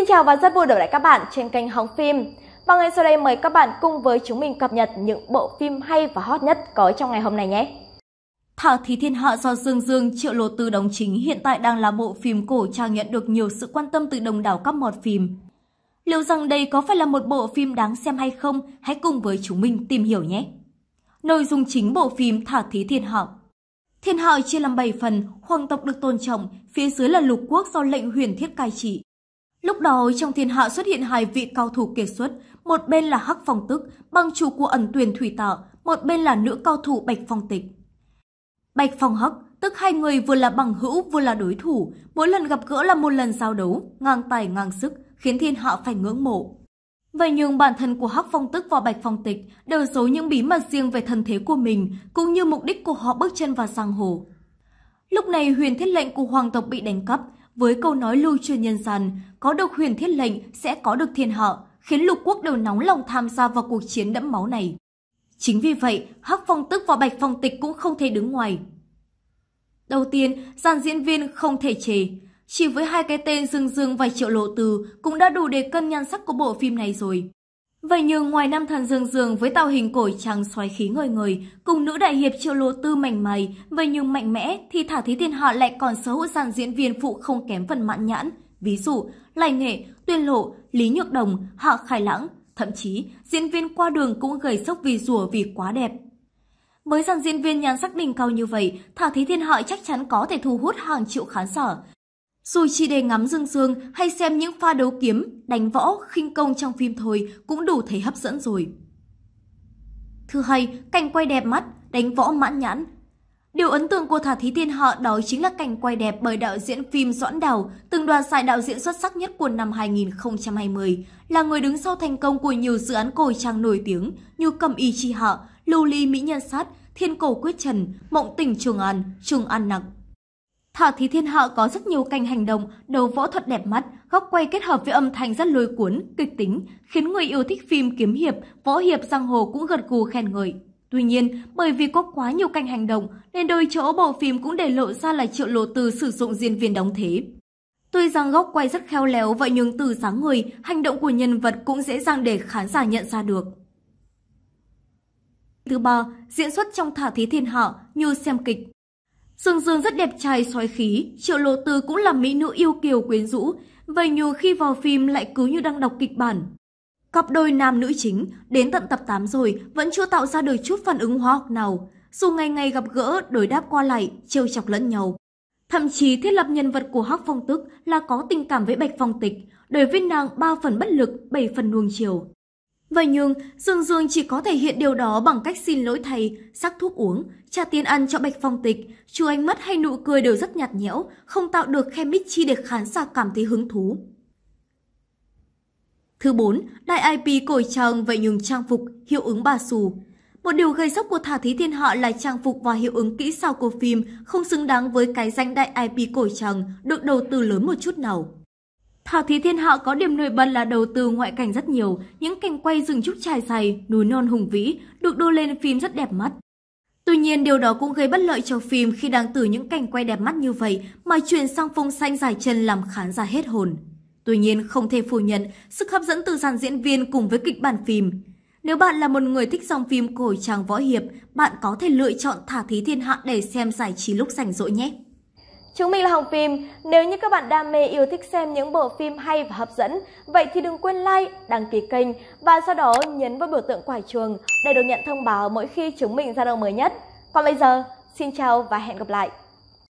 Xin chào và rất vui được lại các bạn trên kênh Hóng Phim. Và ngay sau đây mời các bạn cùng với chúng mình cập nhật những bộ phim hay và hot nhất có trong ngày hôm nay nhé. Thả thí thiên hạ do Dương Dương Triệu Lộ Tư đóng chính hiện tại đang là bộ phim cổ trang nhận được nhiều sự quan tâm từ đồng đảo các mọt phim. Liệu rằng đây có phải là một bộ phim đáng xem hay không? Hãy cùng với chúng mình tìm hiểu nhé! Nội dung chính bộ phim Thả thí thiên hạ Thiên hạ chia làm 7 phần, hoàng tộc được tôn trọng, phía dưới là lục quốc do lệnh huyền thiết cai trị. Lúc đó trong thiên hạ xuất hiện hai vị cao thủ kiệt xuất, một bên là Hắc Phong Tức, băng chủ của ẩn tuyền thủy tạ một bên là nữ cao thủ Bạch Phong Tịch. Bạch Phong Hắc, tức hai người vừa là bằng hữu vừa là đối thủ, mỗi lần gặp gỡ là một lần giao đấu, ngang tài ngang sức, khiến thiên hạ phải ngưỡng mộ. Vậy nhưng bản thân của Hắc Phong Tức và Bạch Phong Tịch đều giấu những bí mật riêng về thân thế của mình, cũng như mục đích của họ bước chân vào giang hồ. Lúc này huyền thiết lệnh của hoàng tộc bị đánh cắp, với câu nói lưu truyền nhân dân có được huyền thiết lệnh sẽ có được thiên hạ, khiến lục quốc đều nóng lòng tham gia vào cuộc chiến đẫm máu này. Chính vì vậy, Hắc Phong Tức và Bạch Phong Tịch cũng không thể đứng ngoài. Đầu tiên, dàn diễn viên không thể chề. Chỉ với hai cái tên Dương Dương và Triệu Lộ Từ cũng đã đủ để cân nhan sắc của bộ phim này rồi. Vậy nhưng ngoài nam thần Dương Dương với tạo hình cổ trắng xoáy khí ngời ngời, cùng nữ đại hiệp triệu lô tư mảnh mày, vậy nhưng mạnh mẽ thì thả thí thiên họ lại còn sở hữu dàn diễn viên phụ không kém phần mạn nhãn. Ví dụ, Lai Nghệ, Tuyên Lộ, Lý Nhược Đồng, Hạ Khải Lãng, thậm chí diễn viên qua đường cũng gầy sốc vì rùa vì quá đẹp. Với dàn diễn viên nhan sắc đỉnh cao như vậy, thả thí thiên họ chắc chắn có thể thu hút hàng triệu khán giả. Dù chỉ để ngắm Dương Dương hay xem những pha đấu kiếm, đánh võ, khinh công trong phim thôi cũng đủ thấy hấp dẫn rồi. Thứ hai, cảnh quay đẹp mắt, đánh võ mãn nhãn. Điều ấn tượng của Thả Thí Thiên họ đó chính là cảnh quay đẹp bởi đạo diễn phim Doãn Đào, từng đoạt giải đạo diễn xuất sắc nhất của năm 2020, là người đứng sau thành công của nhiều dự án cổ trang nổi tiếng như Cầm Y Chi họ, Lưu Ly Mỹ Nhân Sát, Thiên Cổ Quyết Trần, Mộng Tỉnh Trường An, Trường An Nặng. Thảo Thí Thiên Hạ có rất nhiều cảnh hành động, đầu võ thuật đẹp mắt, góc quay kết hợp với âm thanh rất lôi cuốn, kịch tính, khiến người yêu thích phim kiếm hiệp, võ hiệp giang hồ cũng gật gù khen ngợi. Tuy nhiên, bởi vì có quá nhiều cảnh hành động, nên đôi chỗ bộ phim cũng để lộ ra là triệu lộ từ sử dụng diễn viên đóng thế. Tuy rằng góc quay rất khéo léo vậy nhưng từ sáng người, hành động của nhân vật cũng dễ dàng để khán giả nhận ra được. Thứ ba, diễn xuất trong thả thí thiên hạ như xem kịch. Dương Dương rất đẹp trai xoáy khí, Triệu Lô từ cũng là mỹ nữ yêu kiều quyến rũ, vậy nhiều khi vào phim lại cứ như đang đọc kịch bản. Cặp đôi nam nữ chính, đến tận tập 8 rồi vẫn chưa tạo ra được chút phản ứng hóa học nào, dù ngày ngày gặp gỡ, đối đáp qua lại, trêu chọc lẫn nhau. Thậm chí thiết lập nhân vật của Hắc Phong Tức là có tình cảm với Bạch Phong Tịch, đối với nàng 3 phần bất lực, 7 phần nuông chiều. Vậy nhưng, Dương Dương chỉ có thể hiện điều đó bằng cách xin lỗi thầy, sắc thuốc uống, trả tiền ăn cho Bạch Phong Tịch, chú ánh mắt hay nụ cười đều rất nhạt nhẽo, không tạo được chemistry để khán giả cảm thấy hứng thú. Thứ 4, đại IP cổi trang vậy nhưng trang phục, hiệu ứng bà xù. Một điều gây sốc của Thả Thí Thiên Hạ là trang phục và hiệu ứng kỹ xảo của phim không xứng đáng với cái danh đại IP cổi trang được đầu tư lớn một chút nào. Khảo thí thiên hạ có điểm nổi bật là đầu tư ngoại cảnh rất nhiều, những cảnh quay rừng trúc trải dài, núi non hùng vĩ được đưa lên phim rất đẹp mắt. Tuy nhiên điều đó cũng gây bất lợi cho phim khi đang từ những cảnh quay đẹp mắt như vậy mà chuyển sang phong xanh dài chân làm khán giả hết hồn. Tuy nhiên không thể phủ nhận sức hấp dẫn từ dàn diễn viên cùng với kịch bản phim. Nếu bạn là một người thích dòng phim cổ trang võ hiệp, bạn có thể lựa chọn thả thí thiên hạ để xem giải trí lúc rảnh rỗi nhé. Chúng mình là Hồng Phim, nếu như các bạn đam mê yêu thích xem những bộ phim hay và hấp dẫn, vậy thì đừng quên like, đăng ký kênh và sau đó nhấn vào biểu tượng quả chuông để được nhận thông báo mỗi khi chúng mình ra đầu mới nhất. Còn bây giờ, xin chào và hẹn gặp lại!